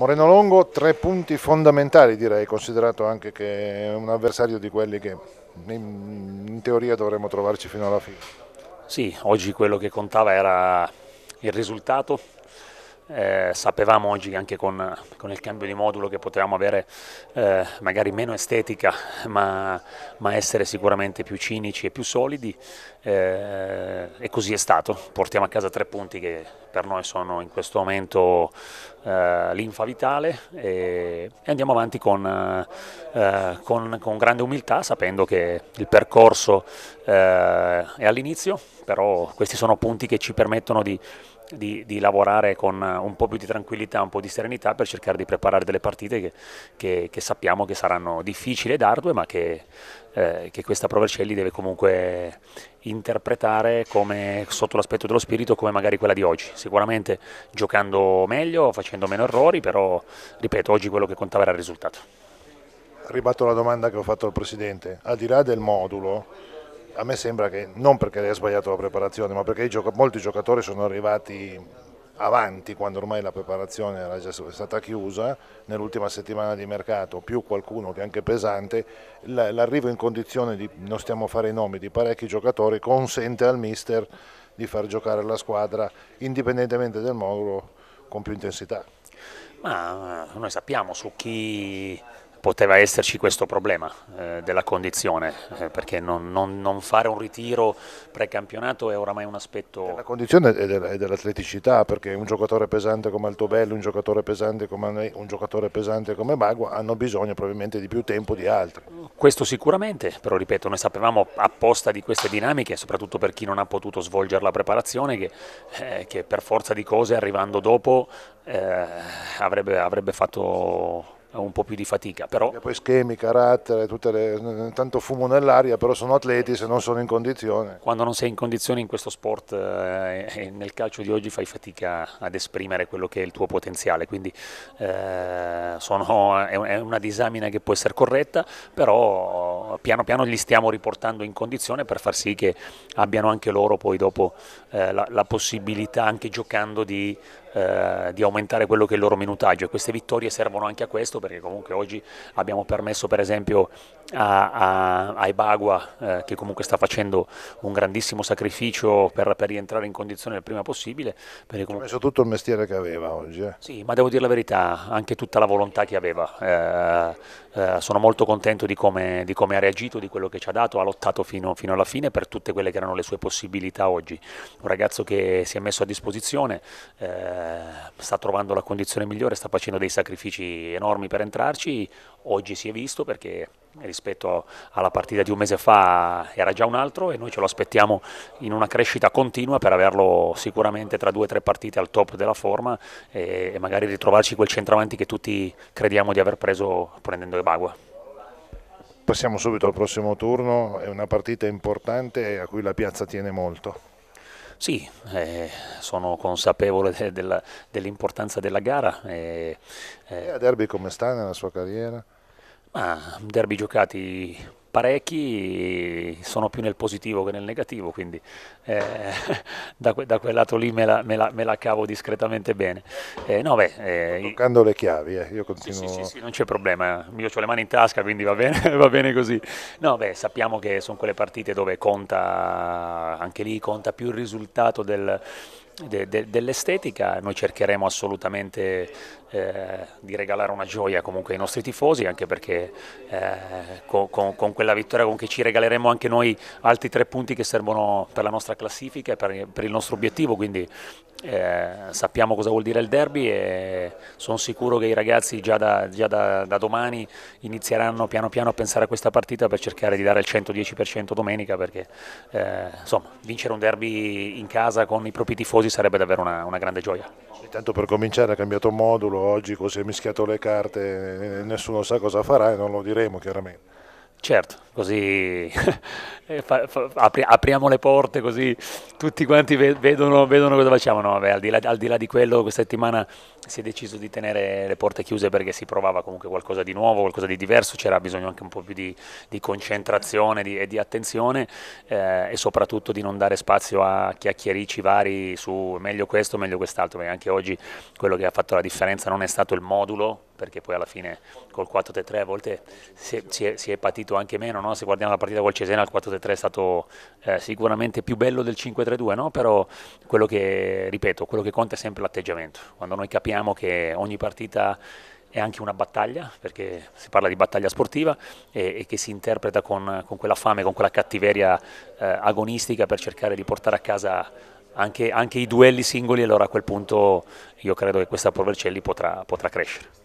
Moreno Longo tre punti fondamentali direi, considerato anche che è un avversario di quelli che in, teoria dovremmo trovarci fino alla fine. Sì, oggi quello che contava era il risultato, eh, sapevamo oggi anche con, con, il cambio di modulo che potevamo avere eh, magari meno estetica ma, ma, essere sicuramente più cinici e più solidi eh, e così è stato, portiamo a casa tre punti che per noi sono in questo momento eh, linfa vitale e, e, andiamo avanti con, eh, eh, con, con, grande umiltà sapendo che il percorso eh, è all'inizio, però questi sono punti che ci permettono di, di, di, lavorare con eh, un po' più di tranquillità, un po' di serenità per cercare di preparare delle partite che, che, che sappiamo che saranno difficili ed ardue ma che eh, che questa Provercelli deve comunque interpretare come, sotto l'aspetto dello spirito come magari quella di oggi, sicuramente giocando meglio, facendo meno errori, però ripeto, oggi quello che contava era il risultato. Ribatto la domanda che ho fatto al Presidente, al di là del modulo, a me sembra che non perché lei ha sbagliato la preparazione, ma perché gioc molti giocatori sono arrivati avanti quando ormai la preparazione era già stata chiusa, nell'ultima settimana di mercato, più qualcuno che è anche pesante, l'arrivo in condizione di, non stiamo a fare i nomi, di parecchi giocatori consente al mister di far giocare la squadra indipendentemente dal modulo con più intensità. Ma noi sappiamo su chi poteva esserci questo problema eh, della condizione, eh, perché non, non, non, fare un ritiro precampionato è oramai un aspetto... La condizione è dell'atleticità, perché un giocatore pesante come Altobello, un giocatore pesante come, un giocatore pesante come Magua hanno bisogno probabilmente di più tempo di altri. Questo sicuramente, però ripeto, noi sapevamo apposta di queste dinamiche, soprattutto per chi non ha potuto svolgere la preparazione, che, eh, che per forza di cose arrivando dopo eh, avrebbe, avrebbe fatto un po' più di fatica. Però... poi schemi, carattere, le... tanto fumo nell'aria, però sono atleti se non sono in condizione. Quando non sei in condizione in questo sport eh, nel calcio di oggi fai fatica ad esprimere quello che è il tuo potenziale, quindi eh, sono, è una disamina che può essere corretta, però piano piano li stiamo riportando in condizione per far sì che abbiano anche loro poi dopo eh, la, la possibilità anche giocando di eh, di aumentare quello che è il loro minutaggio e queste vittorie servono anche a questo perché comunque oggi abbiamo permesso per esempio a, a, a Ibagua eh, che comunque sta facendo un grandissimo sacrificio per, per rientrare in condizione il prima possibile. Comunque... Ha messo tutto il mestiere che aveva oggi. Eh. Sì, ma devo dire la verità, anche tutta la volontà che aveva. Eh, eh, sono molto contento di come, di come, ha reagito, di quello che ci ha dato, ha lottato fino, fino alla fine per tutte quelle che erano le sue possibilità oggi. Un ragazzo che si è messo a disposizione. Eh, sta trovando la condizione migliore, sta facendo dei sacrifici enormi per entrarci, oggi si è visto perché rispetto alla partita di un mese fa era già un altro e noi ce lo aspettiamo in una crescita continua per averlo sicuramente tra due o tre partite al top della forma e magari ritrovarci quel centravanti che tutti crediamo di aver preso prendendo Ebagua. Passiamo subito al prossimo turno, è una partita importante a cui la piazza tiene molto. Sì, eh, sono consapevole de, de dell'importanza della gara. E, eh, eh, e a derby come sta nella sua carriera? Ma derby giocati parecchi sono più nel positivo che nel negativo, quindi eh, da, da, quel lato lì me la, me la, me la cavo discretamente bene. Eh, no, beh, eh, toccando le chiavi, eh, io continuo. Sì, sì, sì, sì non c'è problema, io ho le mani in tasca, quindi va bene, va bene così. No, beh, sappiamo che sono quelle partite dove conta, anche lì conta più il risultato del de, de, dell'estetica, noi cercheremo assolutamente eh, di regalare una gioia comunque ai nostri tifosi, anche perché eh, con, con, con, quella vittoria con che ci regaleremo anche noi altri tre punti che servono per la nostra classifica e per, per il nostro obiettivo, quindi eh, sappiamo cosa vuol dire il derby e sono sicuro che i ragazzi già, da, già da, da domani inizieranno piano piano a pensare a questa partita per cercare di dare il 110% domenica, perché eh, insomma, vincere un derby in casa con i propri tifosi sarebbe davvero una, una grande gioia. Intanto per cominciare ha cambiato modulo, oggi così è mischiato le carte, eh, nessuno sa cosa farà e non lo diremo chiaramente. Certo, così eh, apri, apriamo le porte così tutti quanti vedono, vedono cosa facciamo. No, vabbè, al, di là, al, di là, di quello questa settimana si è deciso di tenere le porte chiuse perché si provava comunque qualcosa di nuovo, qualcosa di diverso, c'era bisogno anche un po' più di, di concentrazione di, e di attenzione eh, e soprattutto di non dare spazio a chiacchierici vari su meglio questo, meglio quest'altro, perché anche oggi quello che ha fatto la differenza non è stato il modulo perché poi alla fine col 4 3 a volte si è, si, è, si è, patito anche meno, no? se guardiamo la partita col Cesena il 4-3 è stato eh, sicuramente più bello del 5-3-2, no? però quello che, ripeto, quello che conta è sempre l'atteggiamento, quando noi capiamo che ogni partita è anche una battaglia, perché si parla di battaglia sportiva e, e che si interpreta con, con, quella fame, con quella cattiveria eh, agonistica per cercare di portare a casa anche, anche, i duelli singoli, allora a quel punto io credo che questa Provercelli potrà, potrà crescere.